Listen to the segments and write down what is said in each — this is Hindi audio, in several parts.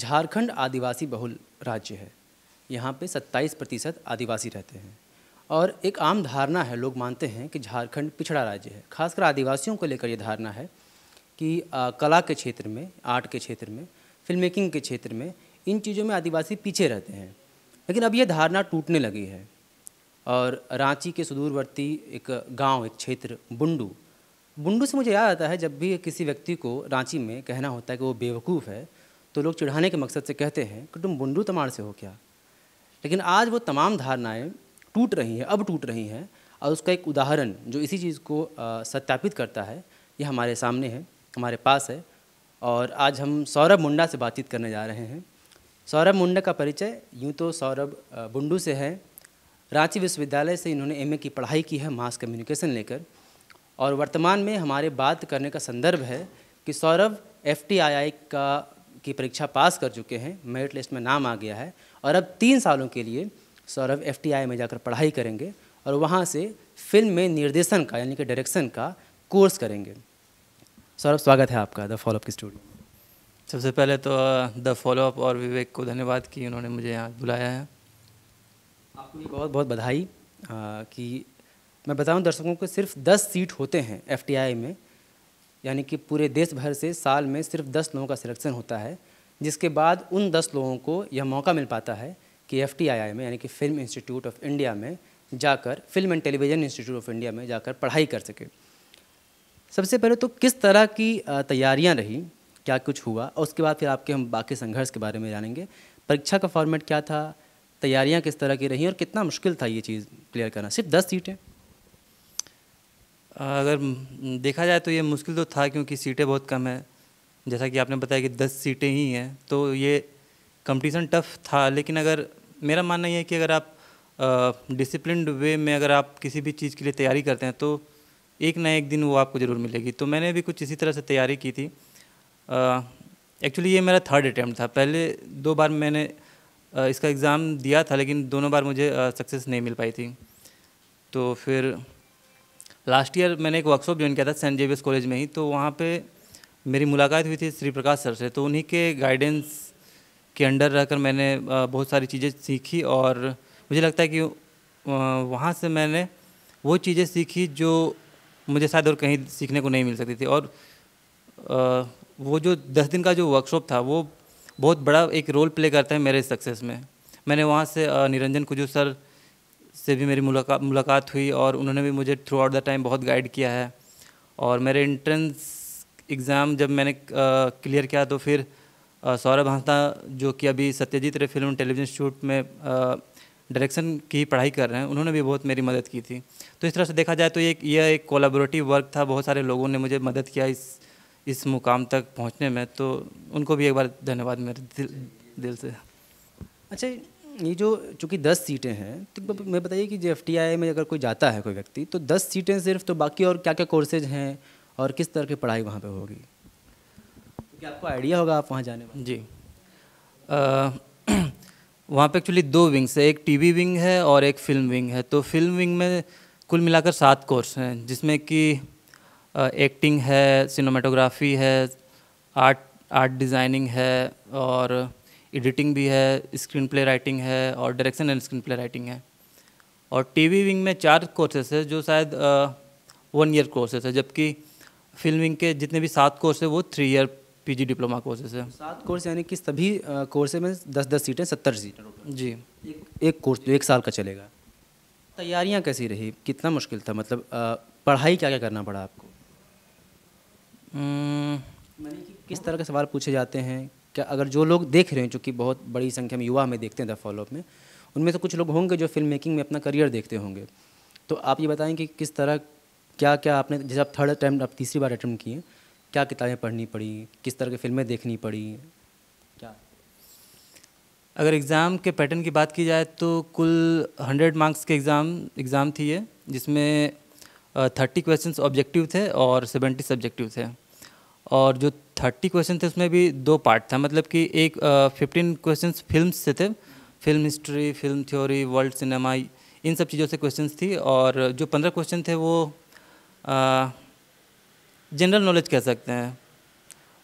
झारखंड आदिवासी बहुल राज्य है यहाँ पे 27 प्रतिशत आदिवासी रहते हैं और एक आम धारणा है लोग मानते हैं कि झारखंड पिछड़ा राज्य है खासकर आदिवासियों को लेकर ये धारणा है कि आ, कला के क्षेत्र में आर्ट के क्षेत्र में फिल्म मेकिंग के क्षेत्र में इन चीज़ों में आदिवासी पीछे रहते हैं लेकिन अब यह धारणा टूटने लगी है और रांची के सुदूरवर्ती एक गांव एक क्षेत्र बुंडू बुंडू से मुझे याद आता है जब भी किसी व्यक्ति को रांची में कहना होता है कि वो बेवकूफ़ है तो लोग चिढ़ाने के मकसद से कहते हैं कि तुम बुंडू तमाड़ से हो क्या लेकिन आज वो तमाम धारणाएँ टूट रही हैं अब टूट रही हैं और उसका एक उदाहरण जो इसी चीज़ को सत्यापित करता है ये हमारे सामने है हमारे पास है और आज हम सौरभ मुंडा से बातचीत करने जा रहे हैं सौरभ मुंडा का परिचय यूँ तो सौरभ बुंडू से है रांची विश्वविद्यालय से इन्होंने एमए की पढ़ाई की है मास कम्युनिकेशन लेकर और वर्तमान में हमारे बात करने का संदर्भ है कि सौरभ एफ का की परीक्षा पास कर चुके हैं मेरिट लिस्ट में नाम आ गया है और अब तीन सालों के लिए सौरभ एफ में जाकर पढ़ाई करेंगे और वहाँ से फिल्म में निर्देशन का यानी कि डायरेक्शन का कोर्स करेंगे सौरभ स्वागत है आपका द फॉलोअप की स्टूडियो सबसे पहले तो द फॉलोअप और विवेक को धन्यवाद कि उन्होंने मुझे यहाँ बुलाया है आपको भी बहुत बहुत बधाई आ, कि मैं बताऊं दर्शकों को सिर्फ 10 सीट होते हैं एफ में यानी कि पूरे देश भर से साल में सिर्फ दस लोगों का सिलेक्शन होता है जिसके बाद उन दस लोगों को यह मौका मिल पाता है कि एफ में यानी कि फिल्म इंस्टीट्यूट ऑफ इंडिया में जाकर film and television institute of India में जाकर पढ़ाई कर सके सबसे पहले तो किस तरह की तैयारियां रही क्या कुछ हुआ और उसके बाद फिर आपके हम बाकी संघर्ष के बारे में जानेंगे परीक्षा का फॉर्मेट क्या था तैयारियां किस तरह की रहीं और कितना मुश्किल था ये चीज़ क्लियर करना सिर्फ दस सीटें अगर देखा जाए तो ये मुश्किल तो था क्योंकि सीटें बहुत कम है जैसा कि आपने बताया कि दस सीटें ही हैं तो ये कंपटीशन टफ था लेकिन अगर मेरा मानना ये है कि अगर आप डिसिप्लिन वे में अगर आप किसी भी चीज़ के लिए तैयारी करते हैं तो एक ना एक दिन वो आपको ज़रूर मिलेगी तो मैंने भी कुछ इसी तरह से तैयारी की थी एक्चुअली ये मेरा थर्ड अटैम्प्ट था पहले दो बार मैंने इसका एग्ज़ाम दिया था लेकिन दोनों बार मुझे सक्सेस नहीं मिल पाई थी तो फिर लास्ट ईयर मैंने एक वर्कशॉप ज्वाइन किया था सेंट जेवियर्स कॉलेज में ही तो वहाँ पे मेरी मुलाकात हुई थी श्री प्रकाश सर से तो उन्हीं के गाइडेंस के अंडर रहकर मैंने बहुत सारी चीज़ें सीखी और मुझे लगता है कि वहाँ से मैंने वो चीज़ें सीखी जो मुझे शायद और कहीं सीखने को नहीं मिल सकती थी और वो जो दस दिन का जो वर्कशॉप था वो बहुत बड़ा एक रोल प्ले करता है मेरे सक्सेस में मैंने वहाँ से निरंजन कुजू सर से भी मेरी मुलाकात मुलाकात हुई और उन्होंने भी मुझे थ्रू आउट द टाइम बहुत गाइड किया है और मेरे इंट्रेंस एग्ज़ाम जब मैंने क्लियर किया तो फिर सौरभ हंसदा जो कि अभी Satyajit Ray film television institute में डायरेक्शन की पढ़ाई कर रहे हैं उन्होंने भी बहुत मेरी मदद की थी तो इस तरह से देखा जाए तो ये यह एक कोलाबोरेटिव वर्क था बहुत सारे लोगों ने मुझे मदद किया इस इस मुकाम तक पहुंचने में तो उनको भी एक बार धन्यवाद मेरे दिल दिल से अच्छा ये जो चूँकि दस सीटें हैं तो मैं बताइए कि जे एफ में अगर कोई जाता है कोई व्यक्ति तो दस सीटें सिर्फ तो बाकी और क्या क्या कोर्सेज हैं और किस तरह की पढ़ाई वहाँ पर होगी क्योंकि आपको आइडिया होगा आप वहाँ जाने में जी वहाँ पे एक्चुअली दो विंग्स है एक टीवी विंग है और एक फिल्म विंग है तो फिल्म विंग में कुल मिलाकर सात कोर्स हैं जिसमें कि एक्टिंग है सिनेमाटोग्राफी है आर्ट आर्ट डिज़ाइनिंग है और एडिटिंग भी है स्क्रीन प्ले राइटिंग है और direction and screen play writing है और टीवी विंग में चार कोर्सेस है जो शायद वन ईयर कोर्सेस है जबकि फिल्म विंग के जितने भी सात कोर्स है वो three year P G diploma courses है सात कोर्स यानी कि सभी कोर्सेज में दस दस सीटें सत्तर सीटें जी एक, एक कोर्स जो तो एक साल का चलेगा तैयारियाँ कैसी रही कितना मुश्किल था मतलब पढ़ाई क्या क्या करना पड़ा आपको मैंने कि किस तरह के सवाल पूछे जाते हैं क्या अगर जो लोग देख रहे हैं चूँकि बहुत बड़ी संख्या में युवा में देखते हैं द फॉलोअप में उनमें से कुछ लोग होंगे जो फिल्म मेकिंग में अपना करियर देखते होंगे तो आप ये बताएं कि किस तरह क्या क्या आपने जैसे आप थर्ड अटैम्प्ट आप तीसरी बार अटैम्प्ट किए क्या किताबें पढ़नी पड़ी किस तरह की फिल्में देखनी पड़ी क्या अगर एग्ज़ाम के पैटर्न की बात की जाए तो कुल हंड्रेड मार्क्स के एग्ज़ाम एग्ज़ाम थी ये जिसमें थर्टी क्वेश्चन ऑब्जेक्टिव थे और सेवेंटी सब्जेक्टिव थे और जो थर्टी क्वेश्चन थे उसमें भी दो पार्ट था मतलब कि एक फिफ्टीन क्वेश्चन फिल्म से थे film history film theory world cinema इन सब चीज़ों से क्वेश्चंस थी और जो पंद्रह क्वेश्चन थे वो जनरल नॉलेज कह सकते हैं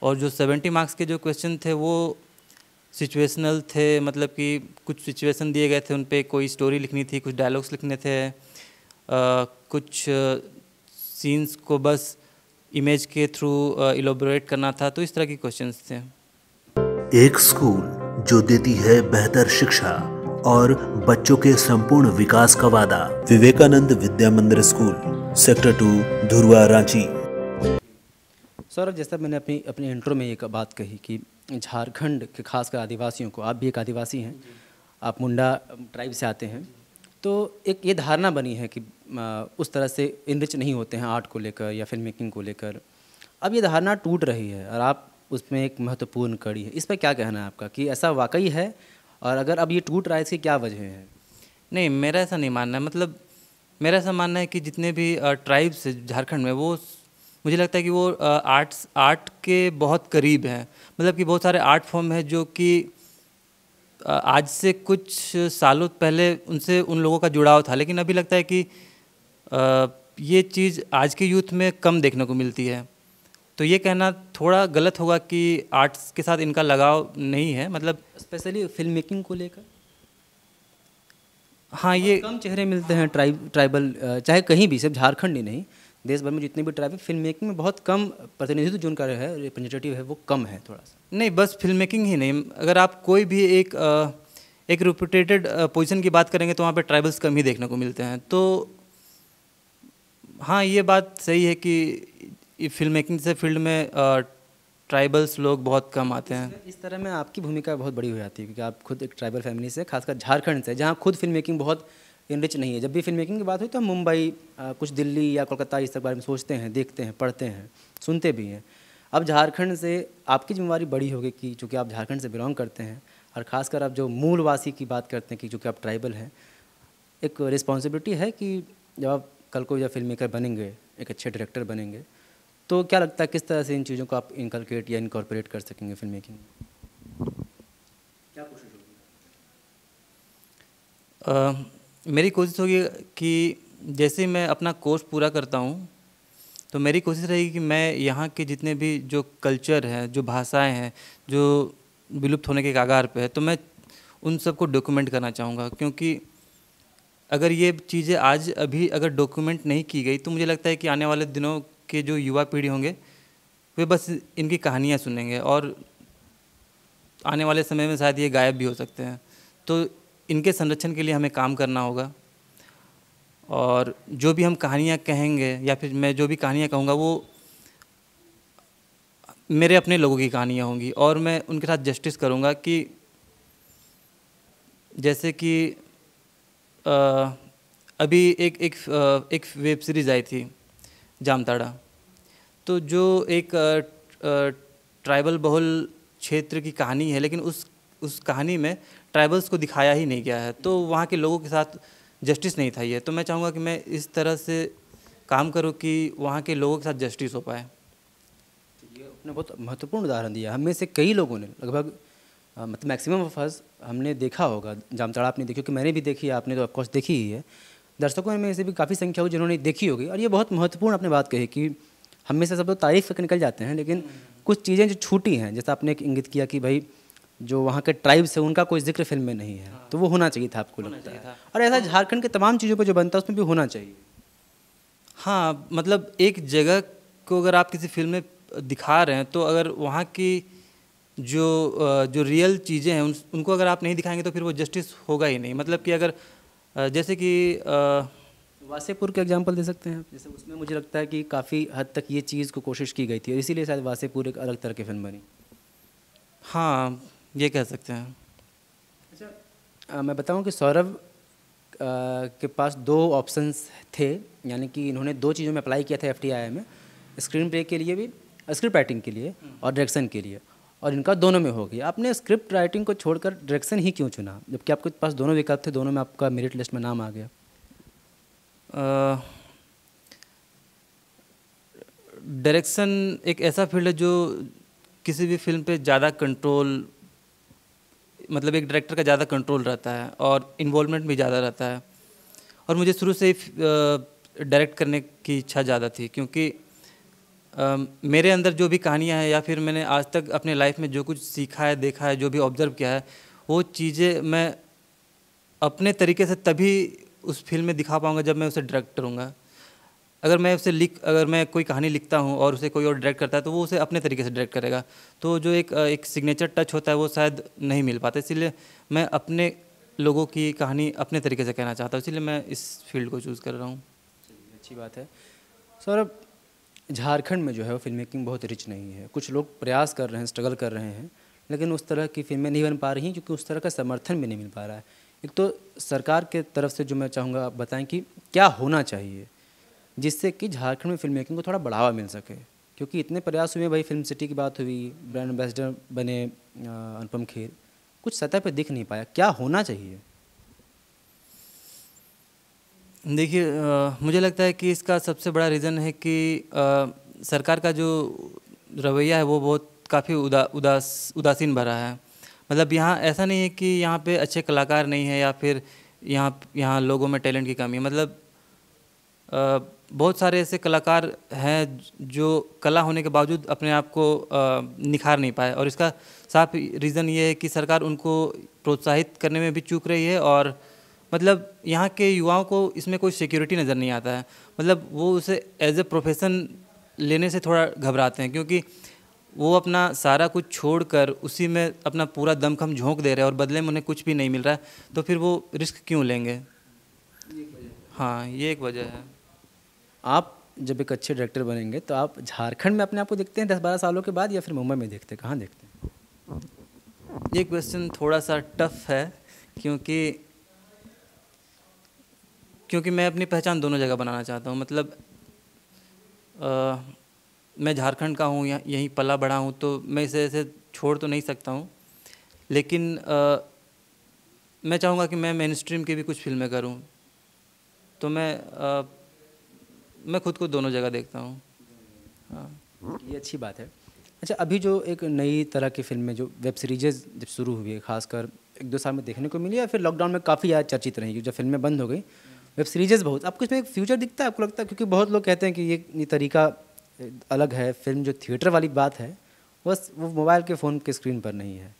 और जो सेवेंटी मार्क्स के जो क्वेश्चन थे वो सिचुएशनल थे मतलब कि कुछ सिचुएशन दिए गए थे उन पर कोई स्टोरी लिखनी थी कुछ डायलॉग्स लिखने थे आ, कुछ सीन्स को बस इमेज के थ्रू इलोबोरेट uh, करना था तो इस तरह के क्वेश्चन थे एक स्कूल जो देती है बेहतर शिक्षा और बच्चों के संपूर्ण विकास का वादा Vivekananda Vidya Mandir school sector two Dhurwa Ranchi Saurabh जैसा मैंने अपनी अपने इंट्रो में एक बात कही कि झारखंड के खासकर आदिवासियों को आप भी एक आदिवासी हैं आप मुंडा ट्राइब से आते हैं तो एक ये धारणा बनी है कि उस तरह से इनरिच नहीं होते हैं आर्ट को लेकर या फिल्म मेकिंग को लेकर अब ये धारणा टूट रही है और आप उसमें एक महत्वपूर्ण कड़ी है इस पर क्या कहना है आपका कि ऐसा वाकई है और अगर अब ये टूट रहा है इसकी क्या वजह है नहीं मेरा ऐसा नहीं मानना है मतलब मेरा ऐसा मानना है कि जितने भी ट्राइब्स हैं झारखंड में वो मुझे लगता है कि वो आर्ट्स आर्ट के बहुत करीब हैं मतलब कि बहुत सारे आर्ट फॉर्म हैं जो कि आज से कुछ सालों पहले उनसे उन लोगों का जुड़ाव था लेकिन अभी लगता है कि ये चीज़ आज के यूथ में कम देखने को मिलती है तो ये कहना थोड़ा गलत होगा कि आर्ट्स के साथ इनका लगाव नहीं है मतलब स्पेशली फिल्म मेकिंग को लेकर हाँ ये कम चेहरे मिलते हैं ट्राइब ट्राइबल चाहे कहीं भी सिर्फ झारखंड ही नहीं देश भर में जितने भी ट्राइब फिल्म मेकिंग में बहुत कम प्रतिनिधित्व जो उनका है रिप्रेजेंटेटिव है वो कम है थोड़ा सा नहीं बस फिल्म मेकिंग ही नहीं अगर आप कोई भी एक एक रिप्यूटेटेड पोजीशन की बात करेंगे तो वहाँ पे ट्राइबल्स कम ही देखने को मिलते हैं तो हाँ ये बात सही है कि फिल्म मेकिंग से फील्ड में ट्राइबल्स लोग बहुत कम आते हैं इस तरह में आपकी भूमिका बहुत बड़ी हो जाती है क्योंकि आप खुद एक ट्राइबल फैमिली से खासकर झारखंड से जहाँ खुद फिल्म मेकिंग बहुत इनरिच नहीं है जब भी फिल्म मेकिंग की बात हुई तो हम मुंबई कुछ दिल्ली या कोलकाता इस बारे में सोचते हैं देखते हैं पढ़ते हैं सुनते भी हैं अब झारखंड से आपकी जिम्मेवारी बड़ी होगी कि चूँकि आप झारखंड से बिलोंग करते हैं और ख़ासकर आप जो मूलवासी की बात करते हैं कि चूँकि आप ट्राइबल हैं एक रिस्पॉन्सिबिलिटी है कि जब आप कल को जब फिल्म मेकर बनेंगे एक अच्छे डायरेक्टर बनेंगे तो क्या लगता है किस तरह से इन चीज़ों को आप इनकलकेट या इनकॉर्पोरेट कर सकेंगे फिल्म मेकिंग क्या कोशिश होगी मेरी कोशिश होगी कि जैसे मैं अपना कोर्स पूरा करता हूँ तो मेरी कोशिश रहेगी कि मैं यहाँ के जितने भी जो कल्चर हैं जो भाषाएं हैं जो विलुप्त होने के कागार पे है तो मैं उन सबको डॉक्यूमेंट करना चाहूँगा क्योंकि अगर ये चीज़ें आज अभी अगर डॉक्यूमेंट नहीं की गई तो मुझे लगता है कि आने वाले दिनों के जो युवा पीढ़ी होंगे वे बस इनकी कहानियाँ सुनेंगे और आने वाले समय में शायद ये गायब भी हो सकते हैं तो इनके संरक्षण के लिए हमें काम करना होगा और जो भी हम कहानियाँ कहेंगे या फिर मैं जो भी कहानियाँ कहूँगा वो मेरे अपने लोगों की कहानियाँ होंगी और मैं उनके साथ जस्टिस करूँगा कि जैसे कि अभी एक एक एक वेब सीरीज़ आई थी जामताड़ा तो जो एक ट्राइबल बहुल क्षेत्र की कहानी है लेकिन उस उस कहानी में ट्राइबल्स को दिखाया ही नहीं गया है तो वहाँ के लोगों के साथ जस्टिस नहीं था ये तो मैं चाहूँगा कि मैं इस तरह से काम करूँ कि वहाँ के लोगों के साथ जस्टिस हो पाए तो आपने बहुत महत्वपूर्ण उदाहरण दिया हमें से कई लोगों ने लगभग मतलब मैक्सिमम ऑफ अस हमने देखा होगा जामताड़ा आपने देखी क्योंकि मैंने भी देखी है आपने तो ऑफकोर्स देखी ही है दर्शकों में ऐसे भी काफ़ी संख्या हुई जिन्होंने देखी होगी और ये बहुत महत्वपूर्ण आपने बात कही कि हमेशा से सब लोग तारीफ करके निकल जाते हैं लेकिन कुछ चीज़ें जो छूटी हैं जैसा आपने इंगित किया कि भाई जो वहाँ के ट्राइब्स हैं उनका कोई जिक्र फिल्म में नहीं है तो वो होना चाहिए था आपको लगता है और ऐसा झारखंड के तमाम चीज़ों पर जो बनता है उसमें भी होना चाहिए हाँ मतलब एक जगह को अगर आप किसी फिल्म में दिखा रहे हैं तो अगर वहाँ की जो जो रियल चीज़ें हैं उन, उनको अगर आप नहीं दिखाएंगे तो फिर वो जस्टिस होगा ही नहीं मतलब कि अगर जैसे कि वासेपुर का एग्जाम्पल दे सकते हैं जैसे उसमें मुझे लगता है कि काफ़ी हद तक ये चीज़ को कोशिश की गई थी और इसीलिए शायद वासेपुर एक अलग तरह की फिल्म बनी हाँ ये कह सकते हैं अच्छा मैं बताऊँ कि सौरभ के पास दो ऑप्शंस थे यानी कि इन्होंने दो चीज़ों में अप्लाई किया था एफ में स्क्रीन प्ले के लिए भी स्क्रिप्ट राइटिंग के लिए हम्म। और डायरेक्शन के लिए और इनका दोनों में हो गया आपने स्क्रिप्ट राइटिंग को छोड़कर डायरेक्शन ही क्यों चुना जबकि आपके पास दोनों विकल्प थे दोनों में आपका मेरिट लिस्ट में नाम आ गया डायरेक्शन एक ऐसा फील्ड है जो किसी भी फिल्म पे ज़्यादा कंट्रोल मतलब एक डायरेक्टर का ज़्यादा कंट्रोल रहता है और इन्वॉल्वमेंट भी ज़्यादा रहता है और मुझे शुरू से ही डायरेक्ट करने की इच्छा ज़्यादा थी क्योंकि मेरे अंदर जो भी कहानियाँ हैं या फिर मैंने आज तक अपने लाइफ में जो कुछ सीखा है देखा है जो भी ऑब्जर्व किया है वो चीज़ें मैं अपने तरीके से तभी उस फिल्म में दिखा पाऊँगा जब मैं उसे डायरेक्ट करूँगा अगर मैं उसे लिख अगर मैं कोई कहानी लिखता हूँ और उसे कोई और डायरेक्ट करता है तो वो उसे अपने तरीके से डायरेक्ट करेगा तो जो एक एक सिग्नेचर टच होता है वो शायद नहीं मिल पाता इसीलिए मैं अपने लोगों की कहानी अपने तरीके से कहना चाहता हूँ इसीलिए मैं इस फील्ड को चूज़ कर रहा हूँ अच्छी बात है सौरभ झारखंड में जो है वो फिल्म मेकिंग बहुत रिच नहीं है कुछ लोग प्रयास कर रहे हैं स्ट्रगल कर रहे हैं लेकिन उस तरह की फिल्में नहीं बन पा रही हैं क्योंकि उस तरह का समर्थन भी नहीं मिल पा रहा है एक तो सरकार के तरफ से जो मैं चाहूँगा आप बताएं कि क्या होना चाहिए जिससे कि झारखंड में फिल्म मेकिंग को थोड़ा बढ़ावा मिल सके क्योंकि इतने प्रयास हुए भाई फिल्म सिटी की बात हुई ब्रांड एम्बेसडर बने अनुपम खेर कुछ सतह पर दिख नहीं पाया क्या होना चाहिए देखिए मुझे लगता है कि इसका सबसे बड़ा रीज़न है कि आ, सरकार का जो रवैया है वो बहुत काफ़ी उदा उदास उदासीन भरा है मतलब यहाँ ऐसा नहीं है कि यहाँ पे अच्छे कलाकार नहीं है या फिर यहाँ यहाँ लोगों में टैलेंट की कमी है मतलब आ, बहुत सारे ऐसे कलाकार हैं जो कला होने के बावजूद अपने आप को निखार नहीं पाए और इसका साफ रीज़न ये है कि सरकार उनको प्रोत्साहित करने में भी चूक रही है और मतलब यहाँ के युवाओं को इसमें कोई सिक्योरिटी नज़र नहीं आता है मतलब वो उसे एज ए प्रोफेशन लेने से थोड़ा घबराते हैं क्योंकि वो अपना सारा कुछ छोड़कर उसी में अपना पूरा दमखम झोंक दे रहे हैं और बदले में उन्हें कुछ भी नहीं मिल रहा है तो फिर वो रिस्क क्यों लेंगे हाँ ये एक वजह है आप जब एक अच्छे डायरेक्टर बनेंगे तो आप झारखंड में अपने आप को देखते हैं दस बारह सालों के बाद या फिर मुंबई में देखते हैं कहाँ देखते हैं ये क्वेश्चन थोड़ा सा टफ है क्योंकि क्योंकि मैं अपनी पहचान दोनों जगह बनाना चाहता हूँ मतलब आ, मैं झारखंड का हूँ या यहीं पला बड़ा हूँ तो मैं इसे ऐसे छोड़ तो नहीं सकता हूँ लेकिन आ, मैं चाहूँगा कि मैं मेन स्ट्रीम की भी कुछ फिल्में करूँ तो मैं आ, मैं खुद को दोनों जगह देखता हूँ हाँ ये अच्छी बात है अच्छा अभी जो एक नई तरह की फिल्में जो वेब सीरीजेज जब शुरू हुई है खासकर एक दो साल में देखने को मिली या फिर लॉकडाउन में काफ़ी ज़्यादा चर्चित रही जब फिल्में बंद हो गई वेब सीरीज़ेज़ बहुत आपको इसमें एक फ्यूचर दिखता है आपको लगता है क्योंकि बहुत लोग कहते हैं कि ये, ये तरीका अलग है फिल्म जो थिएटर वाली बात है बस वो मोबाइल के फ़ोन के स्क्रीन पर नहीं है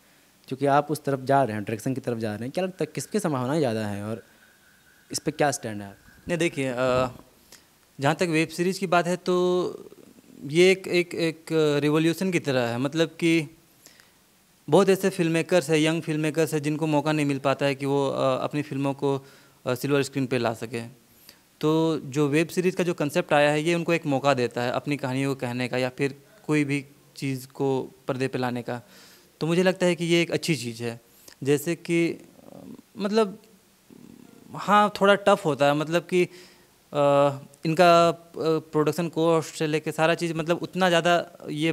क्योंकि आप उस तरफ जा रहे हैं डायरेक्शन की तरफ जा रहे हैं क्या लगता है किसकी संभावनाएँ ज़्यादा हैं और इस पर क्या स्टैंड है आप नहीं देखिए जहाँ तक वेब सीरीज़ की बात है तो ये एक एक एक रिवोल्यूशन की तरह है मतलब कि बहुत ऐसे फिल्म मेकर्स है यंग फिल्म मेकर्स है जिनको मौका नहीं मिल पाता है कि वो अपनी फिल्मों को सिल्वर स्क्रीन पे ला सके तो जो वेब सीरीज़ का जो कंसेप्ट आया है ये उनको एक मौका देता है अपनी कहानियों को कहने का या फिर कोई भी चीज़ को पर्दे पे लाने का तो मुझे लगता है कि ये एक अच्छी चीज़ है जैसे कि मतलब हाँ थोड़ा टफ होता है मतलब कि आ, इनका प्रोडक्शन कॉस्ट से लेकर सारा चीज़ मतलब उतना ज़्यादा ये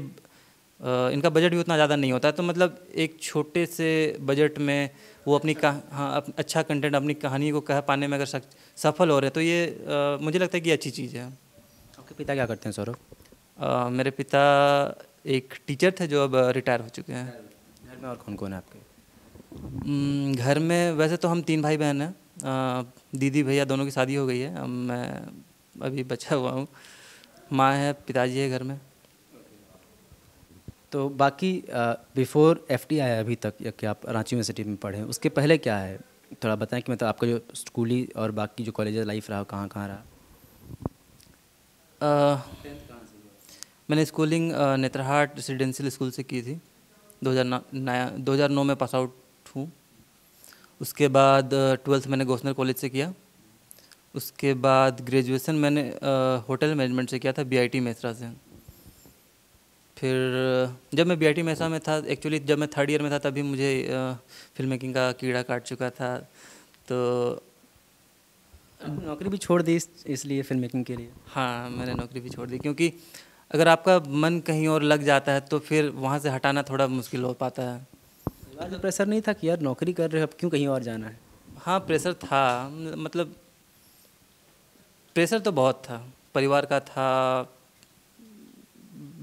इनका बजट भी उतना ज़्यादा नहीं होता है तो मतलब एक छोटे से बजट में वो अपनी कहा हाँ, अच्छा कंटेंट अपनी कहानी को कह पाने में अगर सफल हो रहे तो ये आ, मुझे लगता है कि अच्छी चीज़ है आपके पिता क्या करते हैं सौरभ मेरे पिता एक टीचर थे जो अब रिटायर हो चुके हैं घर में और कौन कौन है आपके घर में वैसे तो हम तीन भाई बहन हैं दीदी भैया दोनों की शादी हो गई है मैं अभी बचा हुआ हूँ माँ है पिताजी है घर में तो बाकी बिफोर एफ टी आया अभी तक या कि आप रांची यूनिवर्सिटी में पढ़े उसके पहले क्या है थोड़ा बताएं कि मतलब आपका जो स्कूली और बाकी जो कॉलेज लाइफ रहा कहाँ कहाँ रहा मैंने स्कूलिंग नेत्रहाट रेसिडेंशियल स्कूल से की थी हज़ार नौ में पास आउट हूँ उसके बाद ट्वेल्थ मैंने गोसनर कॉलेज से किया उसके बाद ग्रेजुएशन मैंने होटल मैनेजमेंट से किया था बीआईटी मेसरा से फिर जब मैं बी आई मैसा में था एक्चुअली जब मैं थर्ड ईयर में था तभी मुझे फिल्म मेकिंग का कीड़ा काट चुका था तो नौकरी भी छोड़ दी इसलिए फिल्म मेकिंग के लिए हाँ मैंने नौकरी भी छोड़ दी क्योंकि अगर आपका मन कहीं और लग जाता है तो फिर वहाँ से हटाना थोड़ा मुश्किल हो पाता है तो प्रेशर नहीं था कि यार नौकरी कर रहे हो अब क्यों कहीं और जाना है हाँ प्रेशर था मतलब प्रेशर तो बहुत था परिवार का था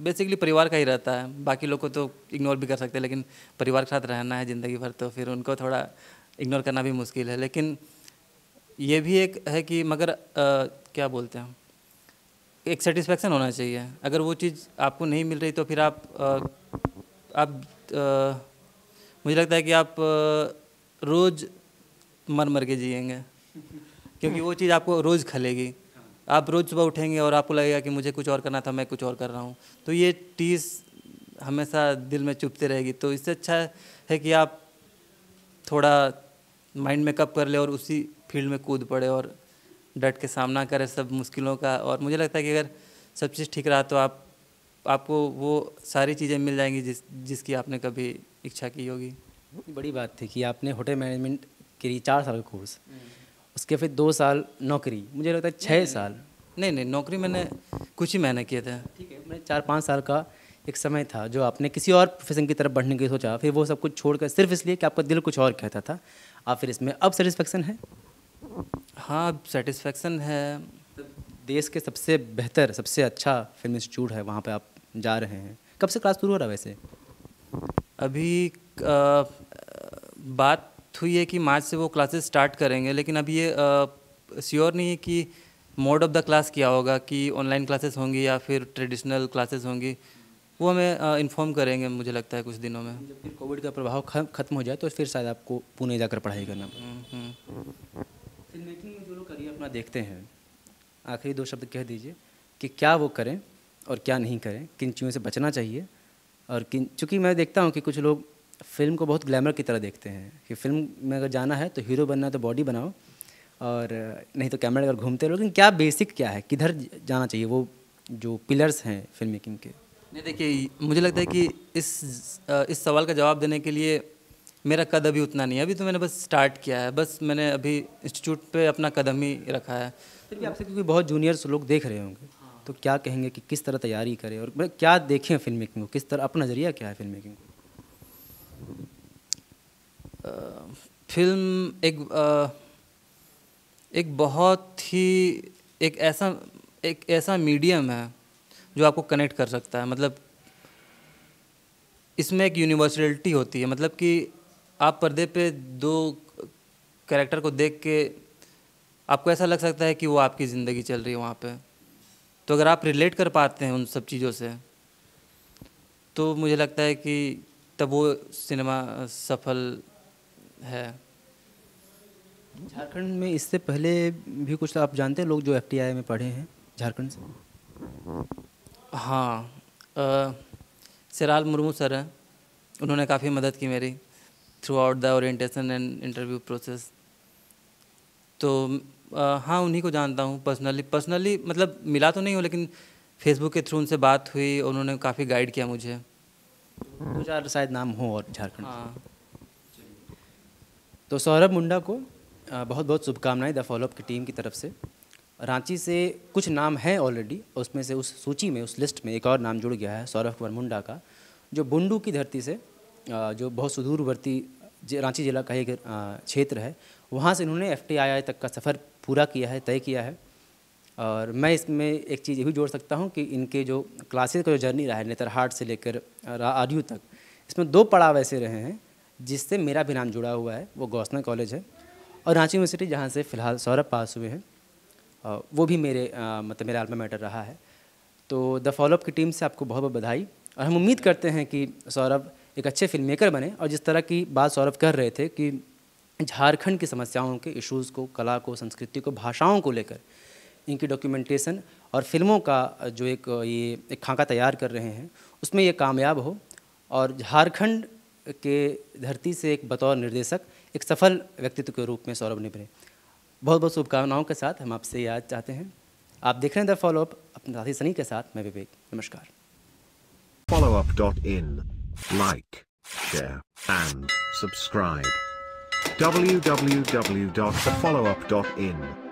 बेसिकली परिवार का ही रहता है बाकी लोग को तो इग्नोर भी कर सकते हैं लेकिन परिवार के साथ रहना है ज़िंदगी भर तो फिर उनको थोड़ा इग्नोर करना भी मुश्किल है लेकिन ये भी एक है कि मगर आ, क्या बोलते हैं एक सेटिस्फेक्शन होना चाहिए अगर वो चीज़ आपको नहीं मिल रही तो फिर आप आ, आप आ, मुझे लगता है कि आप रोज़ मर मर के जिएंगे क्योंकि वो चीज़ आपको रोज़ खलेगी आप रोज़ सुबह उठेंगे और आपको लगेगा कि मुझे कुछ और करना था मैं कुछ और कर रहा हूँ तो ये टीस हमेशा दिल में चुपते रहेगी तो इससे अच्छा है कि आप थोड़ा माइंड मेकअप कर ले और उसी फील्ड में कूद पड़े और डट के सामना करें सब मुश्किलों का और मुझे लगता है कि अगर सब चीज़ ठीक रहा तो आप आपको वो सारी चीज़ें मिल जाएंगी जिस जिसकी आपने कभी इच्छा की होगी बड़ी बात थी कि आपने होटल मैनेजमेंट के लिए चार साल का कोर्स हम्म। उसके फिर दो साल नौकरी मुझे लगता है छः साल नहीं नहीं नौकरी मैंने कुछ ही महीने किए थे ठीक है मैंने चार पाँच साल का एक समय था जो आपने किसी और प्रोफेशन की तरफ बढ़ने की सोचा फिर वो सब कुछ छोड़कर सिर्फ इसलिए कि आपका दिल कुछ और कहता था आप फिर इसमें अब सेटिस्फेक्शन हाँ, है हाँ सेटिस्फेक्शन है देश के सबसे बेहतर सबसे अच्छा फिल्म इंस्टीट्यूट है वहाँ पर आप जा रहे हैं कब से क्लास शुरू हो रहा है वैसे अभी आ, बात हुई है कि मार्च से वो क्लासेस स्टार्ट करेंगे लेकिन अभी ये श्योर नहीं है कि मोड ऑफ द क्लास क्या होगा कि ऑनलाइन क्लासेस होंगी या फिर ट्रेडिशनल क्लासेस होंगी वो हमें इन्फॉर्म करेंगे मुझे लगता है कुछ दिनों में जब फिर कोविड का प्रभाव खत्म हो जाए तो फिर शायद आपको पुणे जाकर पढ़ाई करना फिल्म हम्म, मेकिंग हम्म। में जो लोग करिए अपना देखते हैं आखिरी दो शब्द कह दीजिए कि क्या वो करें और क्या नहीं करें किन चीज़ों से बचना चाहिए और किन चूँकि मैं देखता हूँ कि कुछ लोग फिल्म को बहुत ग्लैमर की तरह देखते हैं कि फिल्म में अगर जाना है तो हीरो बनना है तो बॉडी बनाओ और नहीं तो कैमरा अगर घूमते रहो लेकिन क्या बेसिक क्या है किधर जाना चाहिए वो जो पिलर्स हैं फिल्म मेकिंग के नहीं देखिए मुझे लगता है कि इस इस सवाल का जवाब देने के लिए मेरा कद अभी उतना नहीं है अभी तो मैंने बस स्टार्ट किया है बस मैंने अभी इंस्टीट्यूट पे अपना कदम ही रखा है फिर भी आपसे क्योंकि बहुत जूनियर्स लोग देख रहे होंगे तो क्या कहेंगे कि किस तरह तैयारी करें और मतलब क्या देखें फिल्म मेकिंग को किस तरह अपना नज़रिया क्या है फिल्म मेकिंग को फिल्म एक एक बहुत ही एक ऐसा एक ऐसा मीडियम है जो आपको कनेक्ट कर सकता है मतलब इसमें एक यूनिवर्सलिटी होती है मतलब कि आप पर्दे पे दो कैरेक्टर को देख के आपको ऐसा लग सकता है कि वो आपकी ज़िंदगी चल रही है वहाँ पे तो अगर आप रिलेट कर पाते हैं उन सब चीज़ों से तो मुझे लगता है कि तब वो सिनेमा सफल है झारखंड में इससे पहले भी कुछ आप जानते हैं लोग जो एफ में पढ़े हैं झारखंड से हाँ सिराल मुर्मू सर हैं उन्होंने काफ़ी मदद की मेरी throughout the orientation and interview process तो आ, हाँ उन्हीं को जानता हूँ पर्सनली पर्सनली मतलब मिला तो नहीं हो लेकिन फेसबुक के थ्रू उनसे बात हुई उन्होंने काफ़ी गाइड किया मुझे दो चार शायद नाम हो और झारखंड हाँ तो सौरभ मुंडा को बहुत बहुत शुभकामनाएं द फॉलोअप की टीम की तरफ से रांची से कुछ नाम हैं ऑलरेडी उसमें से उस सूची में उस लिस्ट में एक और नाम जुड़ गया है सौरभ कुमार मुंडा का जो बुंडू की धरती से जो बहुत सुदूरवर्ती रांची जिला का एक क्षेत्र है वहाँ से इन्होंने एफ तक का सफ़र पूरा किया है तय किया है और मैं इसमें एक चीज़ ये भी जोड़ सकता हूँ कि इनके जो क्लासेस का जो जर्नी रहा है नेतरहाट से लेकर आर तक इसमें दो पड़ाव ऐसे रहे हैं जिससे मेरा भी नाम जुड़ा हुआ है वो गौसना कॉलेज है और रांची यूनिवर्सिटी जहाँ से फ़िलहाल सौरभ पास हुए हैं वो भी मेरे मतलब मेरा में मैटर रहा है तो द फॉलोअप की टीम से आपको बहुत बहुत बधाई और हम उम्मीद करते हैं कि सौरभ एक अच्छे फिल्म मेकर बने और जिस तरह की बात सौरभ कर रहे थे कि झारखंड की समस्याओं के इश्यूज़ को कला को संस्कृति को भाषाओं को लेकर इनकी डॉक्यूमेंटेशन और फिल्मों का जो एक ये एक खाका तैयार कर रहे हैं उसमें ये कामयाब हो और झारखंड के धरती से एक बतौर निर्देशक एक सफल व्यक्तित्व के रूप में सौरभ निभरे बहुत बहुत शुभकामनाओं के साथ हम आपसे याद चाहते हैं आप देख रहे हैं द अप अपने साथी सनी के साथ मैं विवेक नमस्कार follow up dot in like share and subscribe www.thefollowup.in